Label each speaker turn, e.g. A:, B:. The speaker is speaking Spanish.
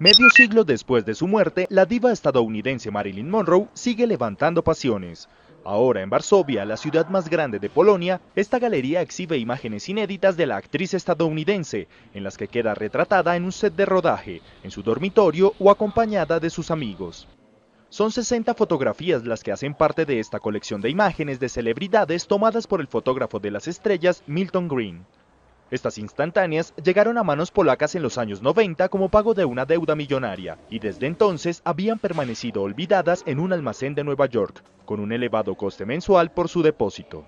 A: Medio siglo después de su muerte, la diva estadounidense Marilyn Monroe sigue levantando pasiones. Ahora en Varsovia, la ciudad más grande de Polonia, esta galería exhibe imágenes inéditas de la actriz estadounidense, en las que queda retratada en un set de rodaje, en su dormitorio o acompañada de sus amigos. Son 60 fotografías las que hacen parte de esta colección de imágenes de celebridades tomadas por el fotógrafo de las estrellas Milton Green. Estas instantáneas llegaron a manos polacas en los años 90 como pago de una deuda millonaria y desde entonces habían permanecido olvidadas en un almacén de Nueva York, con un elevado coste mensual por su depósito.